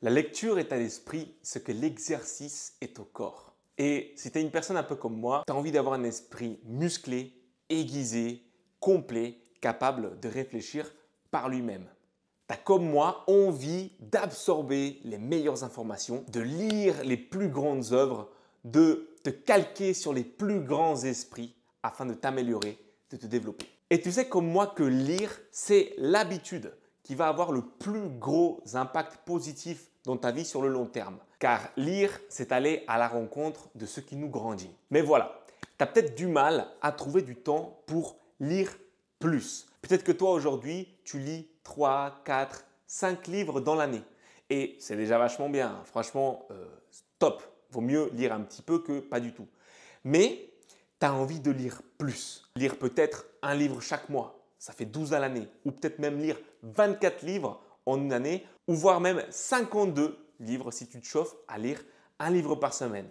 La lecture est à l'esprit ce que l'exercice est au corps. Et si tu es une personne un peu comme moi, tu as envie d'avoir un esprit musclé, aiguisé, complet, capable de réfléchir par lui-même. Tu as comme moi envie d'absorber les meilleures informations, de lire les plus grandes œuvres, de te calquer sur les plus grands esprits afin de t'améliorer, de te développer. Et tu sais comme moi que lire, c'est l'habitude qui va avoir le plus gros impact positif dans ta vie sur le long terme. Car lire, c'est aller à la rencontre de ce qui nous grandit. Mais voilà, tu as peut-être du mal à trouver du temps pour lire plus. Peut-être que toi aujourd'hui, tu lis 3, 4, 5 livres dans l'année. Et c'est déjà vachement bien, franchement, euh, top. Vaut mieux lire un petit peu que pas du tout. Mais tu as envie de lire plus. Lire peut-être un livre chaque mois, ça fait 12 à l'année, ou peut-être même lire 24 livres en une année, ou voire même 52 livres si tu te chauffes à lire un livre par semaine.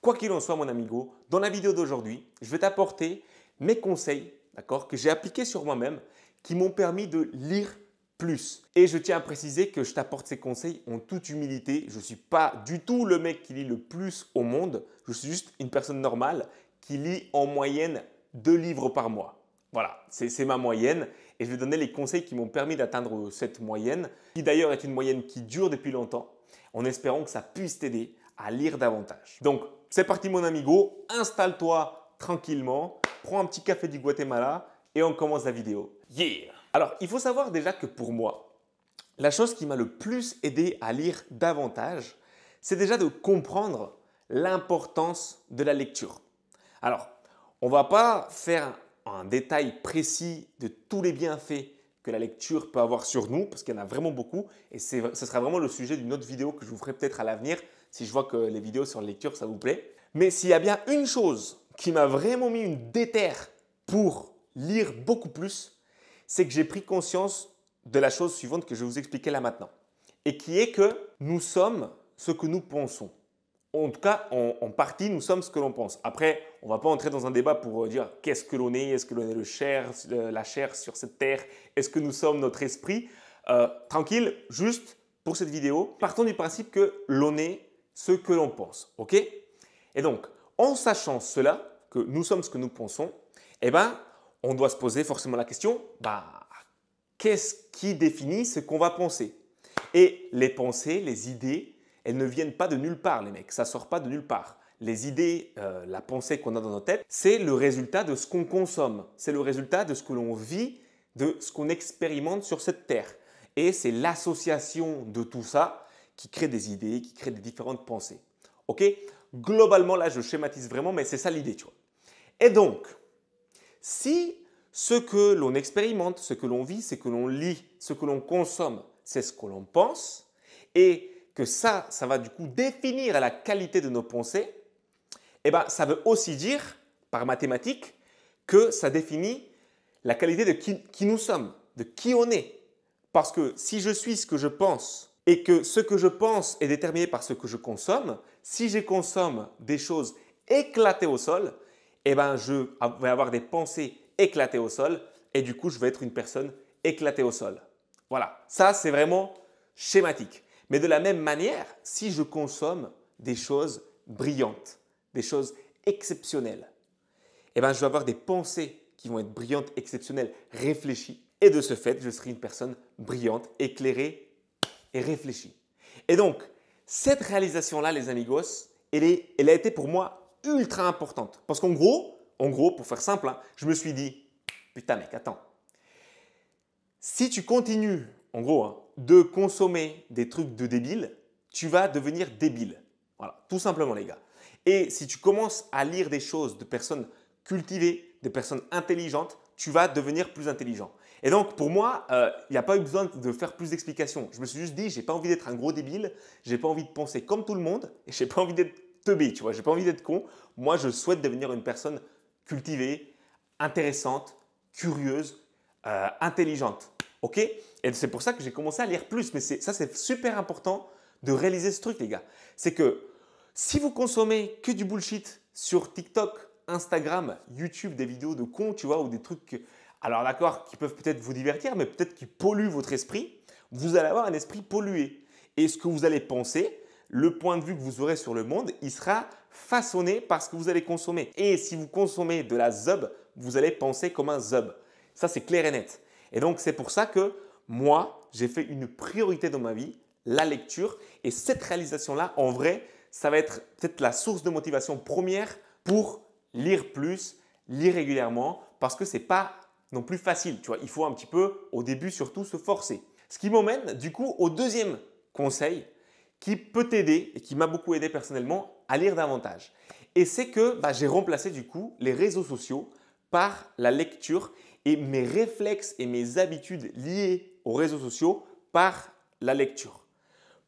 Quoi qu'il en soit, mon amigo, dans la vidéo d'aujourd'hui, je vais t'apporter mes conseils, d'accord, que j'ai appliqués sur moi-même, qui m'ont permis de lire plus. Et je tiens à préciser que je t'apporte ces conseils en toute humilité. Je ne suis pas du tout le mec qui lit le plus au monde. Je suis juste une personne normale qui lit en moyenne deux livres par mois. Voilà, c'est ma moyenne et je vais donner les conseils qui m'ont permis d'atteindre cette moyenne, qui d'ailleurs est une moyenne qui dure depuis longtemps, en espérant que ça puisse t'aider à lire davantage. Donc, c'est parti mon amigo, installe-toi tranquillement, prends un petit café du Guatemala et on commence la vidéo. Yeah Alors, il faut savoir déjà que pour moi, la chose qui m'a le plus aidé à lire davantage, c'est déjà de comprendre l'importance de la lecture. Alors, on va pas faire un détail précis de tous les bienfaits que la lecture peut avoir sur nous, parce qu'il y en a vraiment beaucoup, et ce sera vraiment le sujet d'une autre vidéo que je vous ferai peut-être à l'avenir, si je vois que les vidéos sur la lecture, ça vous plaît. Mais s'il y a bien une chose qui m'a vraiment mis une déterre pour lire beaucoup plus, c'est que j'ai pris conscience de la chose suivante que je vais vous expliquer là maintenant, et qui est que nous sommes ce que nous pensons en tout cas, en, partie, nous sommes ce que l'on pense. Après, on ne va pas entrer dans un débat pour euh, dire qu'est-ce que l'on est, est-ce que l'on est le chair, euh, la chair sur cette terre, est-ce que nous sommes notre esprit. Euh, tranquille, juste pour cette vidéo, partons du principe que l'on est ce que l'on pense, ok Et donc, en sachant cela, que nous sommes ce que nous pensons, eh ben, on doit se poser forcément la question, bah, qu'est-ce qui définit ce qu'on va penser Et les pensées, les idées, elles ne viennent pas de nulle part, les mecs. Ça sort pas de nulle part. Les idées, euh, la pensée qu'on a dans nos tête, c'est le résultat de ce qu'on consomme. C'est le résultat de ce que l'on vit, de ce qu'on expérimente sur cette terre. Et c'est l'association de tout ça qui crée des idées, qui crée des différentes pensées. Ok Globalement, là, je schématise vraiment, mais c'est ça l'idée, tu vois. Et donc, si ce que l'on expérimente, ce que l'on vit, ce que l'on lit, ce que l'on consomme, c'est ce que l'on pense, et que ça, ça va du coup définir la qualité de nos pensées, et eh ben, ça veut aussi dire, par mathématiques, que ça définit la qualité de qui, nous sommes, de qui on est. Parce que si je suis ce que je pense et que ce que je pense est déterminé par ce que je consomme, si je consomme des choses éclatées au sol, eh ben, je vais avoir des pensées éclatées au sol et du coup, je vais être une personne éclatée au sol. Voilà, ça c'est vraiment schématique. Mais de la même manière, si je consomme des choses brillantes, des choses exceptionnelles, eh ben, je vais avoir des pensées qui vont être brillantes, exceptionnelles, réfléchies. Et de ce fait, je serai une personne brillante, éclairée et réfléchie. Et donc, cette réalisation-là, les amigos, elle, est, elle, a été pour moi ultra importante. Parce qu'en gros, en gros, pour faire simple, hein, je me suis dit, putain mec, attends, si tu continues en gros, hein, de consommer des trucs de débile, tu vas devenir débile. Voilà, tout simplement les gars. Et si tu commences à lire des choses de personnes cultivées, de personnes intelligentes, tu vas devenir plus intelligent. Et donc pour moi, euh, il n'y a pas eu besoin de faire plus d'explications. Je me suis juste dit, j'ai pas envie d'être un gros débile, j'ai pas envie de penser comme tout le monde, et j'ai pas envie d'être teubé, tu vois, j'ai pas envie d'être con. Moi, je souhaite devenir une personne cultivée, intéressante, curieuse, euh, intelligente. Ok Et c'est pour ça que j'ai commencé à lire plus. Mais ça, c'est super important de réaliser ce truc, les gars. C'est que si vous consommez que du bullshit sur TikTok, Instagram, YouTube, des vidéos de cons, tu vois, ou des trucs, alors d'accord, qui peuvent peut-être vous divertir, mais peut-être qui polluent votre esprit, vous allez avoir un esprit pollué. Et ce que vous allez penser, le point de vue que vous aurez sur le monde, il sera façonné par ce que vous allez consommer. Et si vous consommez de la zob, vous allez penser comme un zob. Ça, c'est clair et net. Et donc c'est pour ça que moi, j'ai fait une priorité dans ma vie, la lecture. Et cette réalisation-là, en vrai, ça va être peut-être la source de motivation première pour lire plus, lire régulièrement, parce que ce n'est pas non plus facile. Tu il faut un petit peu, au début surtout, se forcer. Ce qui m'emmène du coup au deuxième conseil qui peut t'aider et qui m'a beaucoup aidé personnellement à lire davantage. Et c'est que bah, j'ai remplacé du coup les réseaux sociaux par la lecture et mes réflexes et mes habitudes liées aux réseaux sociaux par la lecture.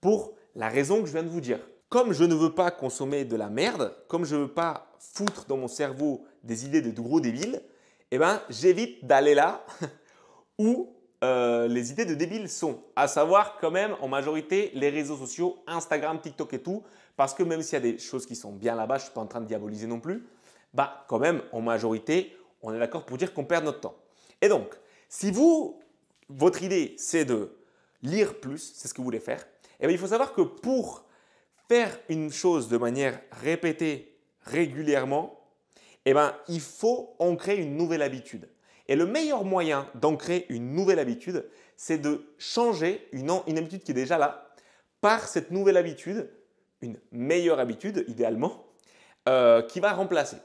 Pour la raison que je viens de vous dire. Comme je ne veux pas consommer de la merde, comme je ne veux pas foutre dans mon cerveau des idées de gros débiles, eh ben, j'évite d'aller là où euh, les idées de débiles sont, à savoir quand même en majorité les réseaux sociaux, Instagram, TikTok et tout, parce que même s'il y a des choses qui sont bien là-bas, je ne suis pas en train de diaboliser non plus, bah quand même en majorité, on est d'accord pour dire qu'on perd notre temps. Et donc, si vous, votre idée, c'est de lire plus, c'est ce que vous voulez faire, eh il faut savoir que pour faire une chose de manière répétée régulièrement, eh bien, il faut en créer une nouvelle habitude. Et le meilleur moyen d'ancrer une nouvelle habitude, c'est de changer une, habitude qui est déjà là par cette nouvelle habitude, une meilleure habitude idéalement, euh, qui va remplacer.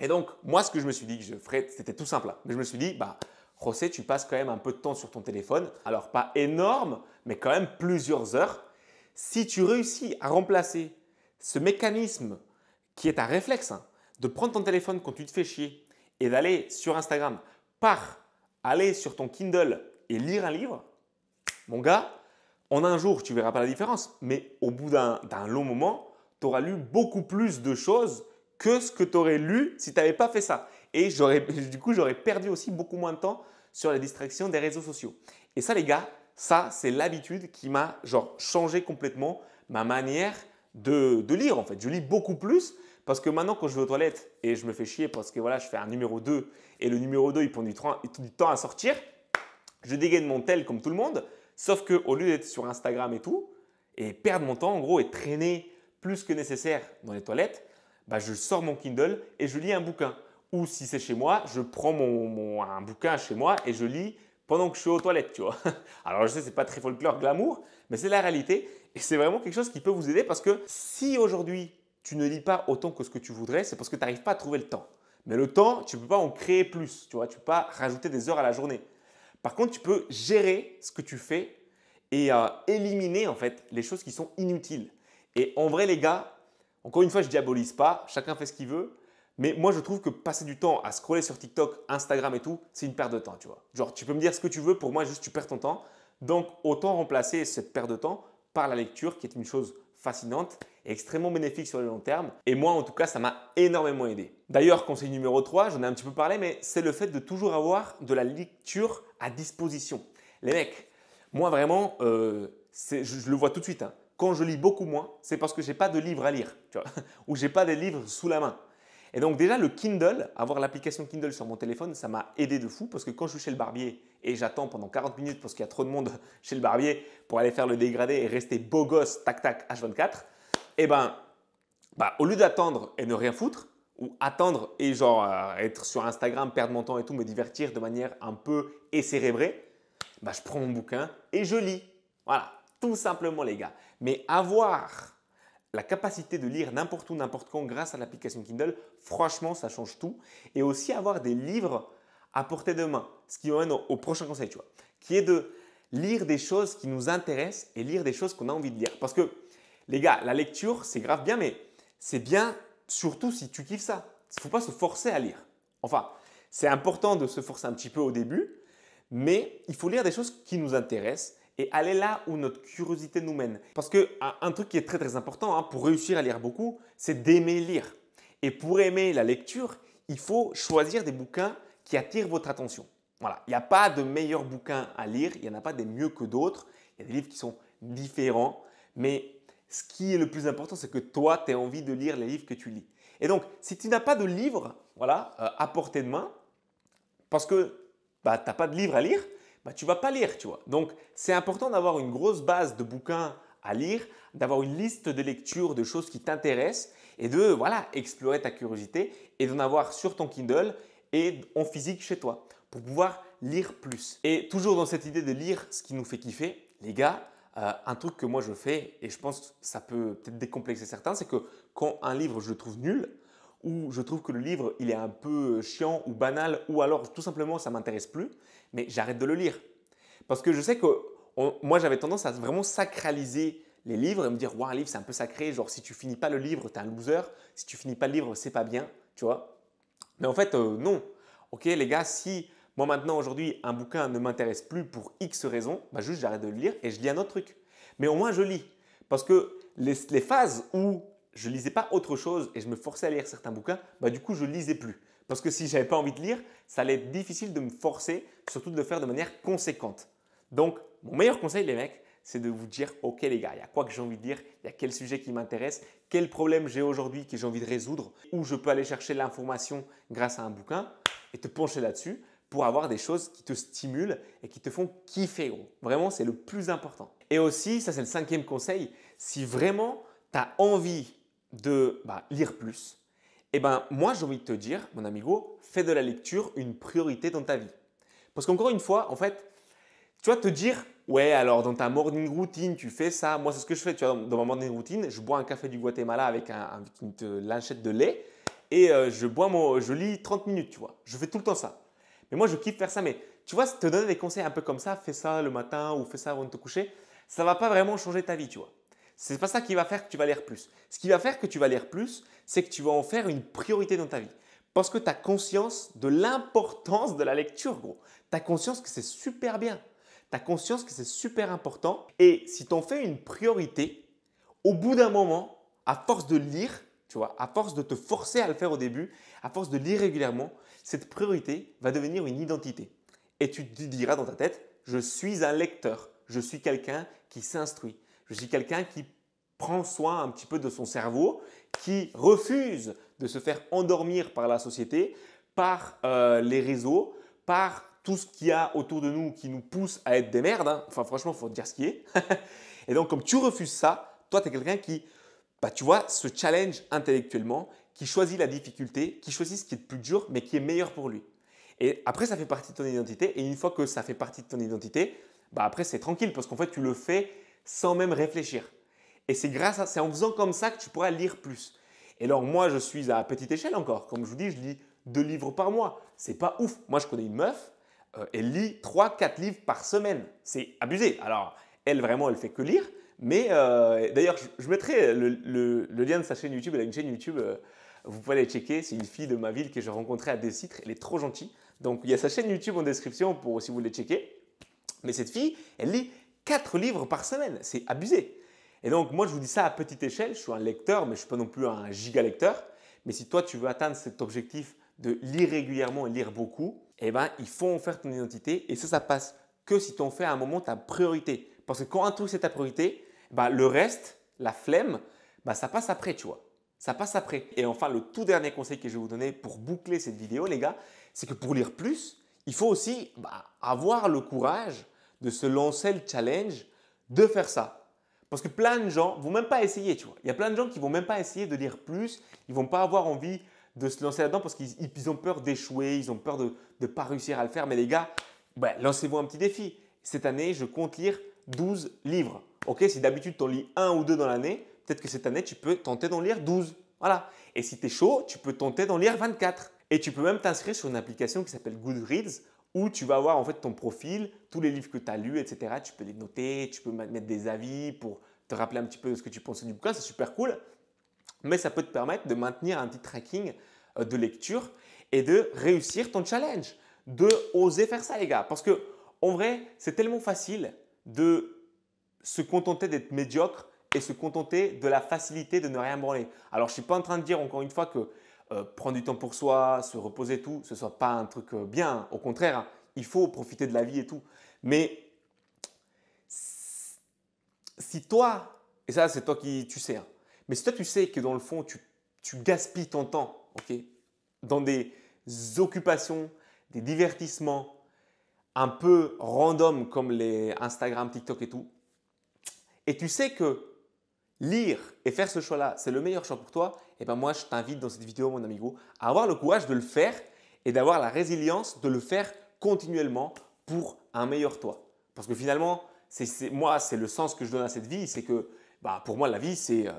Et donc, moi, ce que je me suis dit que je ferais, c'était tout simple. Hein. Mais je me suis dit, bah, José, tu passes quand même un peu de temps sur ton téléphone. Alors, pas énorme, mais quand même plusieurs heures. Si tu réussis à remplacer ce mécanisme qui est un réflexe, hein, de prendre ton téléphone quand tu te fais chier et d'aller sur Instagram par aller sur ton Kindle et lire un livre, mon gars, en un jour, tu verras pas la différence. Mais au bout d'un long moment, tu auras lu beaucoup plus de choses que ce que tu aurais lu si tu n'avais pas fait ça. Et du coup, j'aurais perdu aussi beaucoup moins de temps sur la distraction des réseaux sociaux. Et ça, les gars, ça, c'est l'habitude qui m'a changé complètement ma manière de, lire en fait. Je lis beaucoup plus parce que maintenant, quand je vais aux toilettes et je me fais chier parce que voilà, je fais un numéro 2 et le numéro 2 il prend du, du temps à sortir, je dégaine mon tel comme tout le monde. Sauf que au lieu d'être sur Instagram et tout et perdre mon temps en gros et traîner plus que nécessaire dans les toilettes, bah, je sors mon Kindle et je lis un bouquin. Ou si c'est chez moi, je prends mon, un bouquin chez moi et je lis pendant que je suis aux toilettes, Alors je sais, c'est pas très folklore glamour, mais c'est la réalité et c'est vraiment quelque chose qui peut vous aider parce que si aujourd'hui tu ne lis pas autant que ce que tu voudrais, c'est parce que tu n'arrives pas à trouver le temps. Mais le temps, tu ne peux pas en créer plus, tu vois, tu peux pas rajouter des heures à la journée. Par contre, tu peux gérer ce que tu fais et euh, éliminer en fait les choses qui sont inutiles. Et en vrai les gars, encore une fois, je diabolise pas, chacun fait ce qu'il veut. Mais moi, je trouve que passer du temps à scroller sur TikTok, Instagram et tout, c'est une perte de temps, tu vois. Genre, tu peux me dire ce que tu veux, pour moi, juste tu perds ton temps. Donc, autant remplacer cette perte de temps par la lecture, qui est une chose fascinante et extrêmement bénéfique sur le long terme. Et moi, en tout cas, ça m'a énormément aidé. D'ailleurs, conseil numéro 3, j'en ai un petit peu parlé, mais c'est le fait de toujours avoir de la lecture à disposition. Les mecs, moi vraiment, euh, je, le vois tout de suite. Hein quand je lis beaucoup moins, c'est parce que j'ai pas de livres à lire, ou j'ai pas des livres sous la main. Et donc déjà le Kindle, avoir l'application Kindle sur mon téléphone, ça m'a aidé de fou parce que quand je suis chez le barbier et j'attends pendant 40 minutes parce qu'il y a trop de monde chez le barbier pour aller faire le dégradé et rester beau gosse tac tac H24, eh ben bah, au lieu d'attendre et ne rien foutre ou attendre et genre euh, être sur Instagram, perdre mon temps et tout, me divertir de manière un peu écérébrée, bah, je prends mon bouquin et je lis. Voilà, tout simplement les gars. Mais avoir la capacité de lire n'importe où, n'importe quand grâce à l'application Kindle, franchement, ça change tout. Et aussi avoir des livres à portée de main, ce qui m'amène au prochain conseil, tu vois, qui est de lire des choses qui nous intéressent et lire des choses qu'on a envie de lire. Parce que, les gars, la lecture, c'est grave bien, mais c'est bien surtout si tu kiffes ça. Il ne faut pas se forcer à lire. Enfin, c'est important de se forcer un petit peu au début, mais il faut lire des choses qui nous intéressent et aller là où notre curiosité nous mène. Parce que un truc qui est très très important hein, pour réussir à lire beaucoup, c'est d'aimer lire. Et pour aimer la lecture, il faut choisir des bouquins qui attirent votre attention. Voilà, il n'y a pas de meilleurs bouquins à lire, il n'y en a pas des mieux que d'autres, il y a des livres qui sont différents, mais ce qui est le plus important, c'est que toi, tu as envie de lire les livres que tu lis. Et donc, si tu n'as pas de livre voilà, euh, à portée de main, parce que bah, tu n'as pas de livre à lire, bah, tu vas pas lire, tu vois. Donc, c'est important d'avoir une grosse base de bouquins à lire, d'avoir une liste de lectures, de choses qui t'intéressent et de voilà, explorer ta curiosité et d'en avoir sur ton Kindle et en physique chez toi pour pouvoir lire plus. Et toujours dans cette idée de lire ce qui nous fait kiffer, les gars, euh, un truc que moi je fais et je pense que ça peut peut-être décomplexer certains, c'est que quand un livre je le trouve nul, où je trouve que le livre, il est un peu euh, chiant ou banal, ou alors tout simplement, ça m'intéresse plus, mais j'arrête de le lire. Parce que je sais que moi, j'avais tendance à vraiment sacraliser les livres et me dire, ouais, un livre, c'est un peu sacré, genre si tu finis pas le livre, t'es un loser, si tu finis pas le livre, c'est pas bien, tu vois. Mais en fait, euh, non. Ok, les gars, si moi maintenant, aujourd'hui, un bouquin ne m'intéresse plus pour X raisons, bah juste j'arrête de le lire et je lis un autre truc. Mais au moins, je lis. Parce que les, les phases où je lisais pas autre chose et je me forçais à lire certains bouquins, bah du coup je lisais plus. Parce que si j'avais pas envie de lire, ça allait être difficile de me forcer, surtout de le faire de manière conséquente. Donc mon meilleur conseil les mecs, c'est de vous dire ok les gars, il y a quoi que j'ai envie de dire, il y a quel sujet qui m'intéresse, quel problème j'ai aujourd'hui que j'ai envie de résoudre, où je peux aller chercher l'information grâce à un bouquin et te pencher là-dessus pour avoir des choses qui te stimulent et qui te font kiffer Vraiment c'est le plus important. Et aussi, ça c'est le cinquième conseil, si vraiment tu as envie de bah, lire plus, eh ben moi j'ai envie de te dire, mon amigo, fais de la lecture une priorité dans ta vie. Parce qu'encore une fois, en fait, tu vas te dire, ouais, alors dans ta morning routine, tu fais ça. Moi, c'est ce que je fais. Tu vois, dans ma morning routine, je bois un café du Guatemala avec, une lanchette de lait et euh, je bois mon, je lis 30 minutes, tu vois. Je fais tout le temps ça. Mais moi, je kiffe faire ça. Mais tu vois, te donner des conseils un peu comme ça, fais ça le matin ou fais ça avant de te coucher, ça va pas vraiment changer ta vie, tu vois n'est pas ça qui va faire que tu vas lire plus. Ce qui va faire que tu vas lire plus, c'est que tu vas en faire une priorité dans ta vie. Parce que tu as conscience de l'importance de la lecture, gros. Tu as conscience que c'est super bien. Tu as conscience que c'est super important. Et si tu en fais une priorité, au bout d'un moment, à force de lire, tu vois, à force de te forcer à le faire au début, à force de lire régulièrement, cette priorité va devenir une identité. Et tu te diras dans ta tête, je suis un lecteur, je suis quelqu'un qui s'instruit, je suis quelqu'un qui prend soin un petit peu de son cerveau, qui refuse de se faire endormir par la société, par euh, les réseaux, par tout ce qu'il y a autour de nous qui nous pousse à être des merdes. Hein. Enfin, franchement, il faut dire ce qui est. et donc, comme tu refuses ça, toi, tu es quelqu'un qui, bah, tu vois, se challenge intellectuellement, qui choisit la difficulté, qui choisit ce qui est plus dur, mais qui est meilleur pour lui. Et après, ça fait partie de ton identité. Et une fois que ça fait partie de ton identité, bah après, c'est tranquille parce qu'en fait, tu le fais sans même réfléchir. Et c'est grâce à, c'est en faisant comme ça que tu pourras lire plus. Et alors moi, je suis à petite échelle encore. Comme je vous dis, je lis deux livres par mois. C'est pas ouf. Moi, je connais une meuf, euh, elle lit trois, quatre livres par semaine. C'est abusé. Alors, elle vraiment, elle fait que lire. Mais euh, d'ailleurs, je, mettrai le, lien de sa chaîne YouTube. Elle a une chaîne YouTube. Euh, vous pouvez aller checker. C'est une fille de ma ville que j'ai rencontrée à Descitres. Elle est trop gentille. Donc, il y a sa chaîne YouTube en description pour si vous voulez checker. Mais cette fille, elle lit 4 livres par semaine, c'est abusé. Et donc moi je vous dis ça à petite échelle, je suis un lecteur, mais je ne suis pas non plus un giga lecteur. Mais si toi tu veux atteindre cet objectif de lire régulièrement et lire beaucoup, eh ben, il faut en faire ton identité et ça, ça passe que si tu en fais à un moment ta priorité. Parce que quand un truc c'est ta priorité, eh ben, le reste, la flemme, bah, ça passe après, tu vois. Ça passe après. Et enfin, le tout dernier conseil que je vais vous donner pour boucler cette vidéo, les gars, c'est que pour lire plus, il faut aussi bah, avoir le courage de se lancer le challenge de faire ça. Parce que plein de gens vont même pas essayer, tu vois. Il y a plein de gens qui vont même pas essayer de lire plus, ils vont pas avoir envie de se lancer là-dedans parce qu'ils ont peur d'échouer, ils ont peur de ne pas réussir à le faire. Mais les gars, ben, lancez-vous un petit défi. Cette année, je compte lire 12 livres. Ok, si d'habitude tu en lis un ou deux dans l'année, peut-être que cette année, tu peux tenter d'en lire 12. Voilà. Et si tu es chaud, tu peux tenter d'en lire 24. Et tu peux même t'inscrire sur une application qui s'appelle Goodreads où tu vas avoir en fait ton profil, tous les livres que tu as lus, etc. Tu peux les noter, tu peux mettre des avis pour te rappeler un petit peu de ce que tu pensais du bouquin, c'est super cool. Mais ça peut te permettre de maintenir un petit tracking euh, de lecture et de réussir ton challenge, de oser faire ça les gars. Parce que en vrai, c'est tellement facile de se contenter d'être médiocre et se contenter de la facilité de ne rien branler. Alors je ne suis pas en train de dire encore une fois que euh, prendre du temps pour soi, se reposer, tout, ce soit pas un truc euh, bien. Au contraire, hein. il faut profiter de la vie et tout. Mais si toi, et ça c'est toi qui tu sais, hein, mais si toi tu sais que dans le fond tu, tu gaspilles ton temps, dans des occupations, des divertissements un peu random comme les Instagram, TikTok et tout, et tu sais que lire et faire ce choix-là, c'est le meilleur choix pour toi, et eh ben moi je t'invite dans cette vidéo, mon amigo, à avoir le courage de le faire et d'avoir la résilience de le faire continuellement pour un meilleur toi. Parce que finalement, c'est moi, c'est le sens que je donne à cette vie, c'est que bah, pour moi, la vie, c'est euh,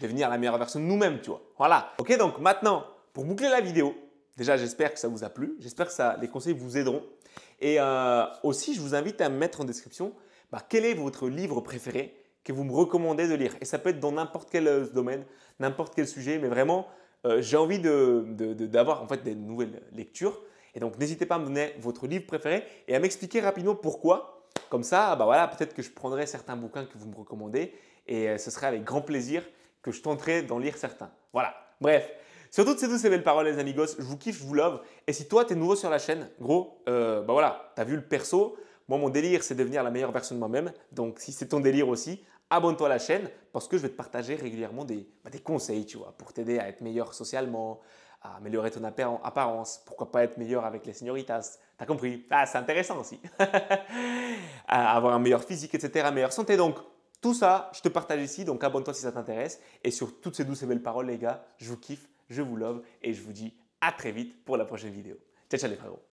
devenir la meilleure version de nous-mêmes, tu vois. Voilà. Ok, donc maintenant, pour boucler la vidéo, déjà, j'espère que ça vous a plu, j'espère que ça, les conseils vous aideront. Et euh, aussi, je vous invite à mettre en description bah, quel est votre livre préféré que vous me recommandez de lire. Et ça peut être dans n'importe quel euh, domaine, n'importe quel sujet, mais vraiment, euh, j'ai envie d'avoir de, en fait des nouvelles lectures. Et donc, n'hésitez pas à me donner votre livre préféré et à m'expliquer rapidement pourquoi. Comme ça, ah bah voilà, peut-être que je prendrai certains bouquins que vous me recommandez et euh, ce serait avec grand plaisir que je tenterai d'en lire certains. Voilà. Bref, sur toutes ces douces et belles paroles, les amigos, je vous kiffe, je vous love. Et si toi, tu es nouveau sur la chaîne, gros, euh, bah voilà, as vu le perso. Moi, mon délire, c'est devenir la meilleure version de moi-même. Donc, si c'est ton délire aussi, abonne-toi à la chaîne parce que je vais te partager régulièrement bah, des, conseils, tu vois, pour t'aider à être meilleur socialement, à améliorer ton apparence, pourquoi pas être meilleur avec les senioritas, t'as compris ah, C'est intéressant aussi. avoir un meilleur physique, etc., meilleure santé. Donc, tout ça, je te partage ici, donc abonne-toi si ça t'intéresse. Et sur toutes ces douces et belles paroles, les gars, je vous kiffe, je vous love et je vous dis à très vite pour la prochaine vidéo. Ciao, ciao les frérots